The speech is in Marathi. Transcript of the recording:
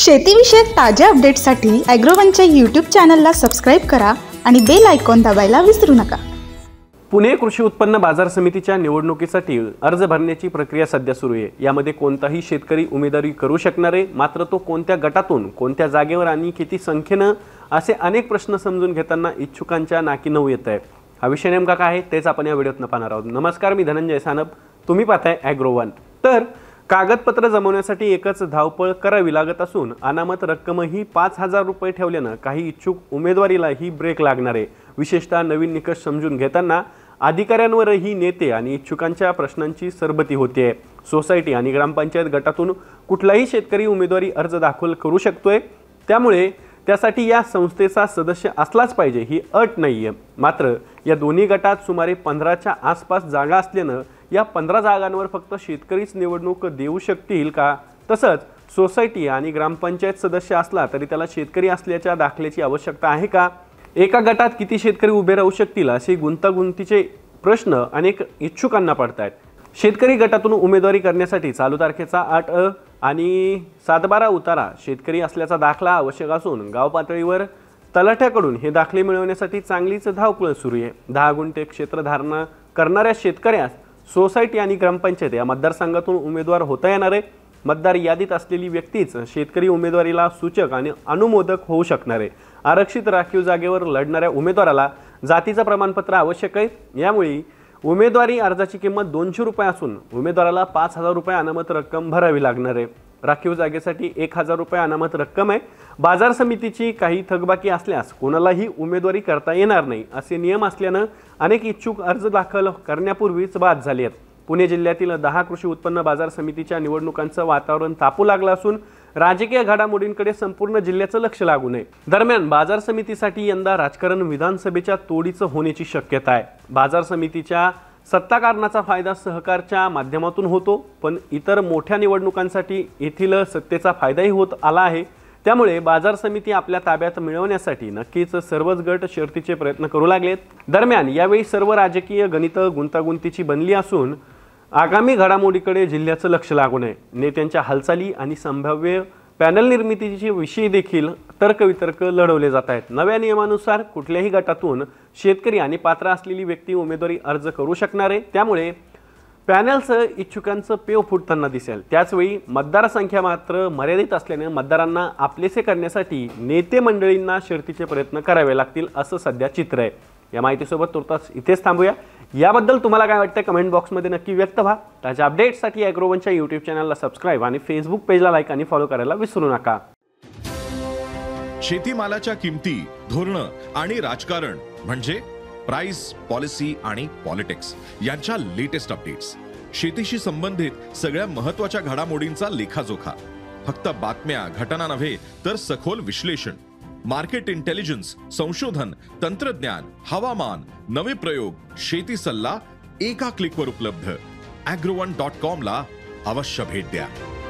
शेतीविषयक ताज्या अपडेटसाठी ॲग्रोवनच्या यूट्यूब चॅनलला सबस्क्राईब करा आणि बेल आयकॉन दाबायला विसरू नका पुणे कृषी उत्पन्न बाजार समितीच्या निवडणुकीसाठी अर्ज भरण्याची प्रक्रिया सध्या सुरू आहे यामध्ये कोणताही शेतकरी उमेदवारी करू शकणार आहे मात्र तो कोणत्या गटातून कोणत्या जागेवर आणि किती संख्येनं असे अनेक प्रश्न समजून घेताना इच्छुकांच्या नाकी नऊ येत आहे हा विषय नेमका काय आहे तेच आपण या व्हिडिओतनं पाहणार आहोत नमस्कार मी धनंजय सानप तुम्ही पाहताय ॲग्रोवन तर कागदपत्र जमवण्यासाठी एकच धावपळ करावी लागत असून अनामत रक्कमही पाच हजार रुपये ठेवल्यानं काही इच्छुक उमेदवारीला ही ब्रेक लागणार आहे विशेषतः नवीन निकष समजून घेताना अधिकाऱ्यांवरही नेते आणि इच्छुकांच्या प्रश्नांची सरबती होते सोसायटी आणि ग्रामपंचायत गटातून कुठलाही शेतकरी उमेदवारी अर्ज दाखल करू शकतोय त्यामुळे त्यासाठी या संस्थेचा सदस्य असलाच पाहिजे ही अट नाही आहे मात्र या दोन्ही गटात सुमारे पंधराच्या आसपास जागा असल्यानं या पंधरा जागांवर फक्त शेतकरीच निवडणूक देऊ शकतील का तसंच सोसायटी आणि ग्रामपंचायत सदस्य असला तरी त्याला शेतकरी असल्याच्या दाखल्याची आवश्यकता आहे का एका गटात किती शेतकरी उभे राहू शकतील असे गुंतागुंतीचे प्रश्न अनेक इच्छुकांना पडत शेतकरी गटातून उमेदवारी करण्यासाठी चालू तारखेचा आठ अ आणि सातबारा उतारा शेतकरी असल्याचा दाखला आवश्यक असून गाव पातळीवर तलाठ्याकडून हे दाखले मिळवण्यासाठी चांगलीच धावपळ सुरू आहे दहा गुंठे क्षेत्र धारणा करणाऱ्या शेतकऱ्यास सोसायटी आणि ग्रामपंचायत या मतदारसंघातून उमेदवार होता येणार आहे मतदार यादीत असलेली व्यक्तीच शेतकरी उमेदवारीला सूचक आणि अनुमोदक होऊ शकणार आहे आरक्षित राखीव जागेवर लढणाऱ्या उमेदवाराला जातीचं प्रमाणपत्र आवश्यक आहे यामुळे उमेदवारी अर्जाची किंमत दोनशे रुपये असून उमेदवाराला पाच हजार रुपये अनामत रक्कम भरावी लागणार आहे राखीव जागेसाठी एक हजार रुपये अनामत रक्कम आहे बाजार समितीची काही थकबाकी असल्यास कोणालाही उमेदवारी करता येणार नाही असे नियम असल्यानं अनेक इच्छुक अर्ज दाखल करण्यापूर्वीच बाद झाले आहेत पुणे जिल्ह्यातील दहा कृषी उत्पन्न बाजार समितीच्या निवडणुकांचं वातावरण तापू लागलं असून राजकीय घडामोडींकडे संपूर्ण जिल्ह्याचं लक्ष लागू नये दरम्यान बाजार समितीसाठी यंदा राजकारण विधानसभेच्या तोडीचं होण्याची शक्यता आहे बाजार समितीच्या सत्ताकारणाचा फायदा सहकारच्या माध्यमातून होतो पण इतर मोठ्या निवडणुकांसाठी येथील सत्तेचा फायदाही होत आला आहे त्यामुळे बाजार समिती आपल्या ताब्यात मिळवण्यासाठी नक्कीच सर्वच गट शर्तीचे प्रयत्न करू लागलेत दरम्यान यावेळी सर्व राजकीय गणित गुंतागुंतीची बनली असून आगामी घडामोडीकडे जिल्ह्याचं लक्ष लागू नये नेत्यांच्या हालचाली आणि संभाव्य पॅनल निर्मितीचे विषयी देखील तर्कवितर्क लढवले जात आहेत नव्या नियमानुसार कुठल्याही गटातून शेतकरी आणि पात्र असलेली व्यक्ती उमेदवारी अर्ज करू शकणार आहे त्यामुळे पॅनलचं इच्छुकांचं पेव फुटताना दिसेल त्याचवेळी मतदारसंख्या मात्र मर्यादित असल्याने मतदारांना आपलेसे करण्यासाठी नेते मंडळींना शर्तीचे प्रयत्न करावे लागतील असं सध्या चित्र आहे या माहितीसोबत तुर्तास इथेच थांबूया याबद्दल तुम्हाला काय वाटतं कमेंट बॉक्समध्ये नक्की व्यक्त व्हा ताज्या अपडेट्ससाठी अॅग्रोवनच्या यूट्यूब चॅनलला सबस्क्राईब आणि फेसबुक पेजला लाईक आणि फॉलो करायला विसरू नका शेतीमालाच्या किमती धोरण आणि राजकारण म्हणजे प्राइस पॉलिसी आणि पॉलिटिक्स यांच्या लेटेस्ट अपडेट्स शेतीशी संबंधित सगळ्या महत्वाच्या घडामोडींचा लेखाजोखा फक्त बातम्या घटना नव्हे तर सखोल विश्लेषण मार्केट इंटेलिजन्स संशोधन तंत्रज्ञान हवामान नवे प्रयोग शेती सल्ला एका क्लिकवर उपलब्ध अॅग्रोवन डॉट कॉमला अवश्य भेट द्या